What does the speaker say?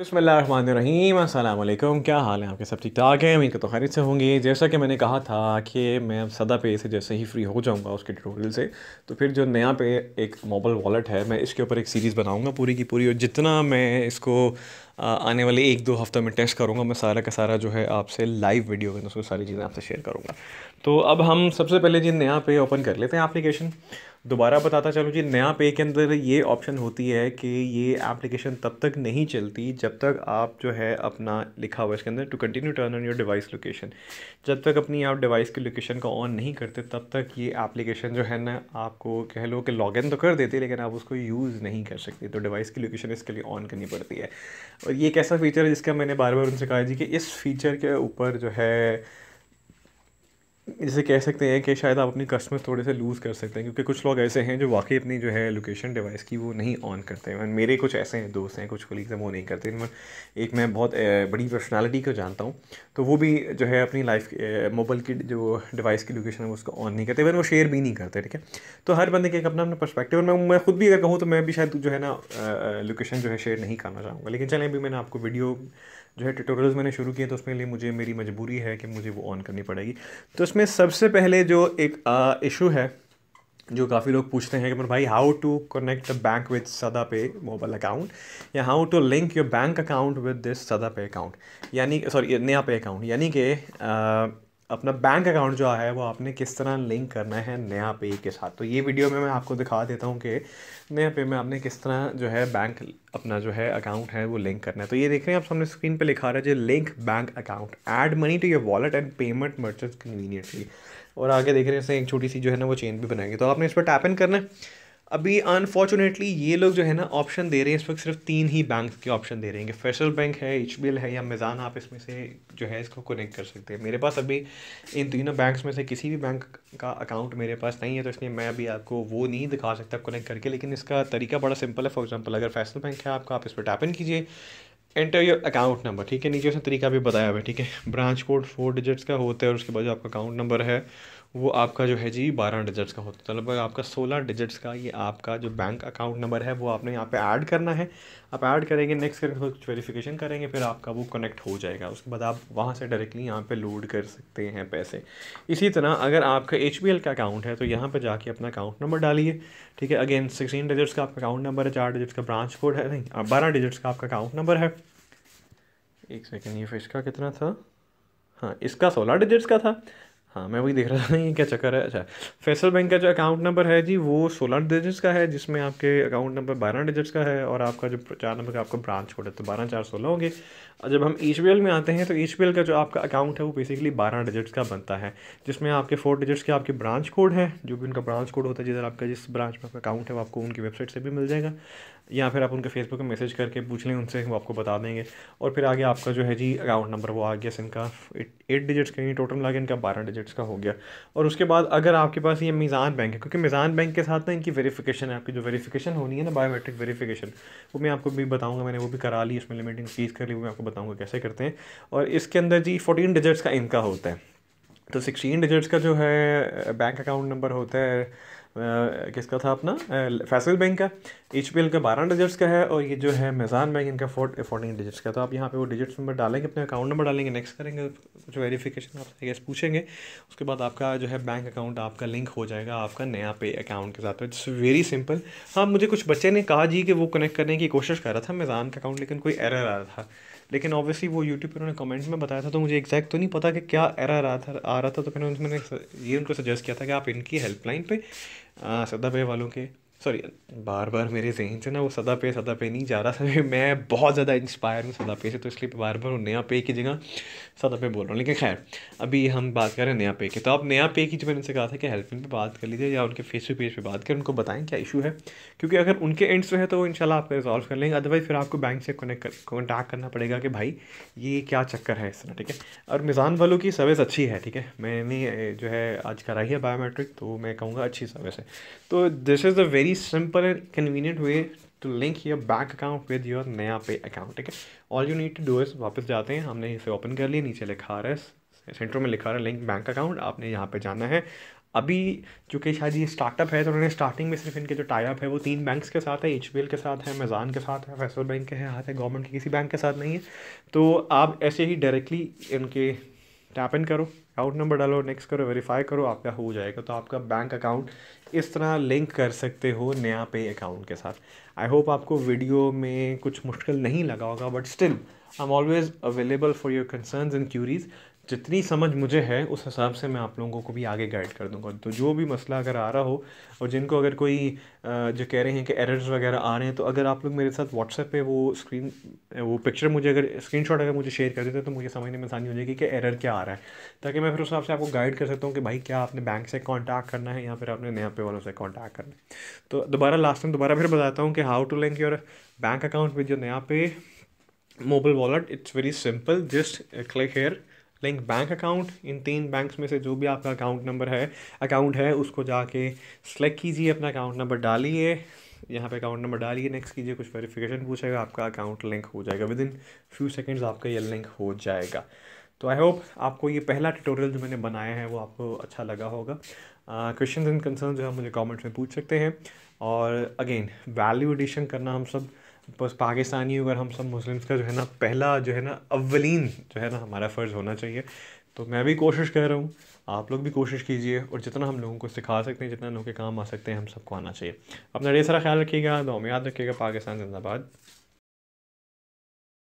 बसमीम क्या हाल है आपके सब ठीक ठाक हैं उम्मीद तो खरीद से होंगे जैसा कि मैंने कहा था कि मैं अब सदा पे से जैसे ही फ्री हो जाऊंगा उसके ट्यूटोरियल से तो फिर जो नया पे एक मोबाइल वॉलेट है मैं इसके ऊपर एक सीरीज़ बनाऊंगा पूरी की पूरी और जितना मैं इसको आने वाले एक दो हफ्ते में टेस्ट करूँगा मैं सारा का सारा जो है आपसे लाइव वीडियो में उसमें सारी चीज़ें आपसे शेयर करूँगा तो अब हम सबसे पहले जी नया पे ओपन कर लेते हैं एप्लीकेशन दोबारा बताता चलूँ जी नया पे के अंदर ये ऑप्शन होती है कि ये एप्लीकेशन तब तक नहीं चलती जब तक आप जो है अपना लिखा हुआ इसके अंदर to continue turn on your device location जब तक अपनी आप डिवाइस की लोकेशन का ऑन नहीं करते तब तक ये एप्लीकेशन जो है ना आपको कह लो कि इन तो कर देती है लेकिन आप उसको यूज़ नहीं कर सकते तो डिवाइस की लोकेशन इसके लिए ऑन करनी पड़ती है और ये कैसा ऐसा फीचर है जिसका मैंने बार बार उनसे कहा जी कि इस फीचर के ऊपर जो है जैसे कह सकते हैं कि शायद आप अपनी कस्टमर थोड़े से लूज़ कर सकते हैं क्योंकि कुछ लोग ऐसे हैं जो वाकई अपनी जो है लोकेशन डिवाइस की वो नहीं ऑन करते हैं मेरे कुछ ऐसे हैं दोस्त हैं कुछ कोलीग्स हैं वो नहीं करते एक मैं बहुत बड़ी पर्सनालिटी को जानता हूँ तो वो भी जो है अपनी लाइफ मोबाइल की जो डिवाइस की लोकेशन है वो उसको ऑन नहीं करते इवन वो शेयर भी नहीं करते ठीक है तो हर बंदे के एक अपना अपना पर्सपेक्टिव और मैं मैं खुद भी अगर कहूँ तो मैं भी शायद जो है ना लोकेशन जो है शेयर नहीं करना चाहूँगा लेकिन चलें अभी मैंने आपको वीडियो जो है ट्यूटोरियल्स मैंने शुरू किए तो उसमें लिए मुझे मेरी मजबूरी है कि मुझे वो ऑन करनी पड़ेगी तो उसमें सबसे पहले जो एक इशू है जो काफ़ी लोग पूछते हैं कि भाई how to connect bank with SadaPay mobile account या how to link your bank account with this SadaPay account यानी सॉरी नया पे अकाउंट यानी कि अपना बैंक अकाउंट जो है वो आपने किस तरह लिंक करना है नया पे के साथ तो ये वीडियो में मैं आपको दिखा देता हूँ कि नया पे में आपने किस तरह जो है बैंक अपना जो है अकाउंट है वो लिंक करना है तो ये देख रहे हैं आप सामने स्क्रीन पे लिखा रहा है जो link bank account add money to your wallet and payment merchant conveniently और आगे देख रहे हैं इसने एक छोटी सी जो है ना वो चेन भी बनाएंगे तो आपने इस पर टैप इन करना है अभी अनफॉर्चुनेटली ये लोग जो है ना ऑप्शन दे रहे हैं इस वक्त सिर्फ तीन ही बैंक के ऑप्शन दे रहे हैं फेडरल बैंक है एच है या मिज़ान आप इसमें से जो है इसको कनेक्ट कर सकते हैं मेरे पास अभी इन तीनों बैंक में से किसी भी बैंक का अकाउंट मेरे पास नहीं है तो इसलिए मैं अभी आपको वो नहीं दिखा सकता कनेक्ट करके लेकिन इसका तरीका बड़ा सिंपल है फॉर एग्जाम्पल अगर फैसल बैंक है आपका आप इस पर टैप इन कीजिए एंटर योर अकाउंट नंबर ठीक है नीचे उसने तरीका भी बताया हुआ है ठीक है ब्रांच कोड फोर डिजिट्स का होता है और उसके बाद जो आपका अकाउंट नंबर है वो आपका जो है जी बारह डिजिट्स का होता है तो लगभग आपका सोलह डिजिट्स का ये आपका जो बैंक अकाउंट नंबर है वो आपने यहाँ पे ऐड करना है आप ऐड करेंगे नेक्स्ट करेंगे कुछ वेरीफ़िकेशन करेंगे फिर आपका वो कनेक्ट हो जाएगा उसके बाद आप वहाँ से डायरेक्टली यहाँ पे लोड कर सकते हैं पैसे इसी तरह अगर आपका एच का अकाउंट है तो यहाँ पर जाके अपना अकाउंट नंबर डालिए ठीक है अगेन सिक्सटीन डिजिट्स का आपका अकाउंट नंबर है चार डिजिट्स का ब्रांच कोड है नहीं बारह डिजिट्स का आपका अकाउंट नंबर है एक सेकेंड ये फिर इसका कितना था हाँ इसका सोलह डिजिट्स का था हाँ मैं वही देख रहा था ये क्या चक्कर है अच्छा फैसल बैंक का जो अकाउंट नंबर है जी वो सोलह डिजिट्स का है जिसमें आपके अकाउंट नंबर बारह डिजिट्स का है और आपका जो चार नंबर का आपका ब्रांच कोड है तो बारह चार सोलह होंगे और जब हम एच में आते हैं तो एच का जो आपका अकाउंट है वो बेसिकली बारह डिजिट्स का बनता है जिसमें आपके फोर डिजिट्स के आपके ब्रांच कोड है जो भी उनका ब्रांच कोड होता है जिधर आपका जिस ब्रांच में आपका अकाउंट है वो आपको उनकी वेबसाइट से भी मिल जाएगा या फिर आप उनके फेसबुक पर मैसेज करके पूछ लें उनसे वो आपको बता देंगे और फिर आगे आपका जो है जी अकाउंट नंबर वो आ गया इनका एट डिजिट्स का ही टोटल मिला गया इनका बारह डिजिट्स का हो गया और उसके बाद अगर आपके पास ये मिज़ान बैंक है क्योंकि मिज़ान बैंक के साथ ना इनकी वेरीफिकेशन है आपकी जो वेरीफिकेशन होनी है ना बायोमेट्रिक वेरीफिकेशन वो मैं आपको भी बताऊँगा मैंने वो भी करा ली उसमें लिमिटिंग फीस कर ली वो मैं आपको बताऊँगा कैसे करते हैं और इसके अंदर जी फोर्टीन डिजिट्स का इनका होता है तो सिक्सटीन डिजिट्स का जो है बैंक अकाउंट नंबर होता है किसका था अपना फैसल बैंक का एच का बारह डिजिट्स का है और ये जो है मेज़ान बैंक इनका फोर्ट फोर्टीन डिजिट्स का तो आप यहाँ पे वो डिजिट्स नंबर डालेंगे अपने अकाउंट नंबर डालेंगे नेक्स्ट करेंगे कुछ वेरिफिकेशन आप गैस पूछेंगे उसके बाद आपका जो है बैंक अकाउंट आपका लिंक हो जाएगा आपका नया पे अकाउंट के साथ इट्स वेरी सिंपल हाँ मुझे कुछ बच्चे ने कहा जी कि वो कनेक्ट करने की कोशिश कर रहा था मेज़ान का अकाउंट लेकिन कोई एरर आ रहा था लेकिन ऑब्वियसली वो यूट्यूब पर उन्होंने कमेंट में बताया था तो मुझे एग्जैक्ट तो नहीं पता कि क्या एरर आ था आ रहा था तो मैंने उन्होंने ये उनको सजेस्ट किया था कि आप इनकी हेल्पलाइन पे सदा भाई वालों के सॉरी बार बार मेरे जहन से ना वो सदा पे सदा पे नहीं जा रहा सर मैं बहुत ज़्यादा इंस्पायर हूँ सदा पे से तो इसलिए बार बार हूँ नया पे की जगह सदा पे बोल रहा हूँ लेकिन खैर अभी हम बात कर रहे हैं नया पे की तो आप नया पे की जो मैंने उनसे कहा था कि हेल्पलाइन पे बात कर लीजिए या उनके फेस टू पेज पे बात करें उनको बताएं क्या इशू है क्योंकि अगर उनके एंड से है तो वो शाला आपको रिजॉल्व कर लेंगे अदरवाइज़ फिर आपको बैंक से कनेक्ट कॉन्टैक्ट करना पड़ेगा कि भाई ये क्या चक्कर है इस तरह ठीक है और मिज़ान वालों की सर्विस अच्छी है ठीक है मैंने जो है आज कराई है बायोमेट्रिक तो मैं कहूँगा अच्छी सर्विस है तो this is the very very simple and convenient way to link your bank account with your NayaPay account ठीक है all you need to do is वापस जाते हैं हमने इसे ओपन कर लिया नीचे लिखा रहा है सेंटर में लिखा रहा है लिंक बैंक अकाउंट आपने यहाँ पे जाना है अभी चूँकि शायद ये स्टार्टअप है तो उन्होंने स्टार्टिंग में सिर्फ इनके जो टाइप है वो तीन बैंक्स के साथ है एच के साथ है अमेज़ान के साथ है फैसल बैंक के हाथ है गवर्नमेंट के किसी बैंक के साथ नहीं है तो आप ऐसे ही डायरेक्टली इनके टैप इन करो अकाउंट नंबर डालो नेक्स्ट करो वेरीफाई करो आपका हो जाएगा तो आपका बैंक अकाउंट इस तरह लिंक कर सकते हो नया पे अकाउंट के साथ आई होप आपको वीडियो में कुछ मुश्किल नहीं लगा होगा but still I am always available for your concerns and queries जितनी समझ मुझे है उस हिसाब से मैं आप लोगों को भी आगे गाइड कर दूंगा तो जो भी मसला अगर आ रहा हो और जिनको अगर कोई जो कह रहे हैं कि एरर्स वगैरह आ रहे हैं तो अगर आप लोग मेरे साथ व्हाट्सएप पे वो स्क्रीन वो पिक्चर मुझे अगर स्क्रीनशॉट अगर मुझे शेयर कर देते हैं तो मुझे समझने में आसानी हो जाएगी कि एरर क्या आ रहा है ताकि मैं फिर उस हिसाब से आपको गाइड कर सकता हूँ कि भाई क्या आपने बैंक से कॉन्टैक्ट करना है या फिर आपने नया पे वालों से कॉन्टैक्ट करना है तो दोबारा लास्ट टाइम दोबारा फिर बताता हूँ कि how to link your bank account with your NayaPay mobile wallet it's very simple just click here link bank account इन तीन बैंक्स में से जो भी आपका अकाउंट नंबर है अकाउंट है उसको जाके सेलेक्ट कीजिए अपना अकाउंट नंबर डालिए यहाँ पे अकाउंट नंबर डालिए नेक्स्ट कीजिए कुछ वेरिफिकेशन पूछेगा आपका अकाउंट लिंक हो जाएगा विद इन फ्यू सेकेंड्स आपका ये लिंक हो जाएगा तो आई होप आपको ये पहला ट्यूटोरियल जो मैंने बनाया है वो आपको अच्छा लगा होगा क्वेश्चन एंड कंसर्न जो है मुझे कॉमेंट्स में पूछ सकते हैं और अगेन वैल्यू एडिशन करना हम सब बस पाकिस्तानी अगर हम सब मुस्लिम्स का जो है ना पहला जो है ना अवलिन जो है ना हमारा फ़र्ज़ होना चाहिए तो मैं भी कोशिश कर रहा हूँ आप लोग भी कोशिश कीजिए और जितना हम लोगों को सिखा सकते हैं जितना लोगों के काम आ सकते हैं हम सबको आना चाहिए अपना ढेर सारा ख्याल रखिएगा दो हम याद रखिएगा पाकिस्तान जिंदाबाद